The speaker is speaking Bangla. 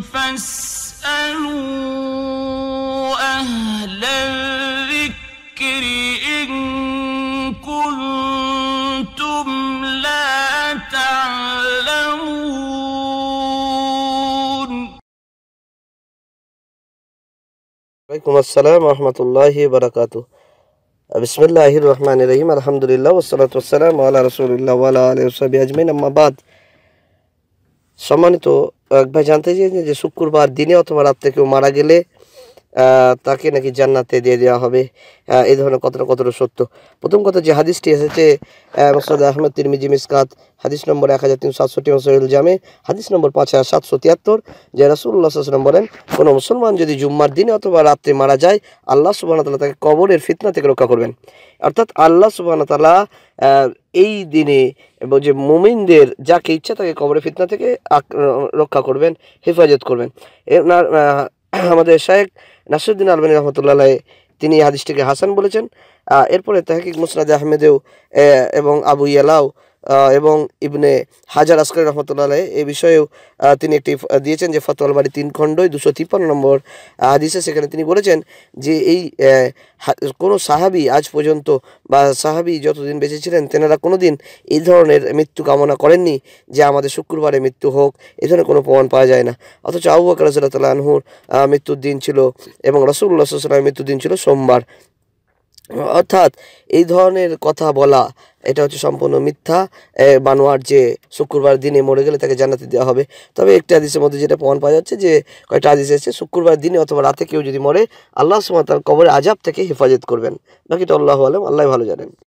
فاسألوا أهل الذكر إن كنتم لا تعلمون عليكم السلام ورحمة الله وبركاته بسم الله الرحمن الرحيم الحمد لله والصلاة والسلام على رسول الله وعلى آله وصحبه أجمعين أما بعد সম্মানিত এক ভাই জানতে চেয়েছেন যে শুক্রবার দিনে অথবা রাত্রে কেউ মারা গেলে তাকে নাকি জান্নাতে দিয়ে দেওয়া হবে এই ধরনের কতটা কতটা সত্য প্রথম কথা যে হাদিসটি এসেছে মসরদ আহমদ তিরমিজি মিসকাত হাদিস নম্বর এক হাজার তিনশো সাতষট্টি মসরুল জামে হাদিস নম্বর পাঁচ হাজার সাতশো তিয়াত্তর যে রাসুল্লাহ আসলাম বলেন কোনো মুসলমান যদি জুম্মার দিনে অথবা রাত্রে মারা যায় আল্লাহ সুবাহ তালা তাকে কবরের ফিতনা থেকে রক্ষা করবেন অর্থাৎ আল্লাহ সুবাহ তালা এই দিনে যে মোমিনদের যাকে ইচ্ছা তাকে কবরের ফিতনা থেকে রক্ষা করবেন হেফাজত করবেন আমাদের শায়েক নাসিরুদ্দিন আলবানী রহমতুল্লাহ তিনি হাদিসটিকে হাসান বলেছেন এরপরে তাহকিক মুসরাদ আহমেদেও এবং আবু ইয়ালাও এবং ইবনে হাজার আসকর রহমতুল্লাহ এ বিষয়েও তিনি একটি দিয়েছেন যে ফতোয়াল বাড়ি তিন খণ্ডই দুশো তিপ্পান্ন নম্বর হাদিসে সেখানে তিনি বলেছেন যে এই কোনো সাহাবি আজ পর্যন্ত বা সাহাবি যতদিন বেঁচে ছিলেন তেনারা কোনো দিন এই ধরনের মৃত্যু কামনা করেননি যে আমাদের শুক্রবারে মৃত্যু হোক এ ধরনের কোনো প্রমাণ পাওয়া যায় না অথচ আবু আকরাজ আনহুর মৃত্যুর দিন ছিল এবং রসুল্লাহ সাল্লামের মৃত্যুর দিন ছিল সোমবার অর্থাৎ এই ধরনের কথা বলা এটা হচ্ছে সম্পূর্ণ মিথ্যা বানোয়ার যে শুক্রবার দিনে মরে গেলে তাকে জানাতে দেওয়া হবে তবে একটি আদিসের মধ্যে যেটা প্রমাণ পাওয়া যাচ্ছে যে কয়েকটা আদিস এসেছে শুক্রবার দিনে অথবা রাতে কেউ যদি মরে আল্লাহ সুমা তার আজাব থেকে হেফাজত করবেন বাকিটা আল্লাহ আলম আল্লাহ ভালো জানেন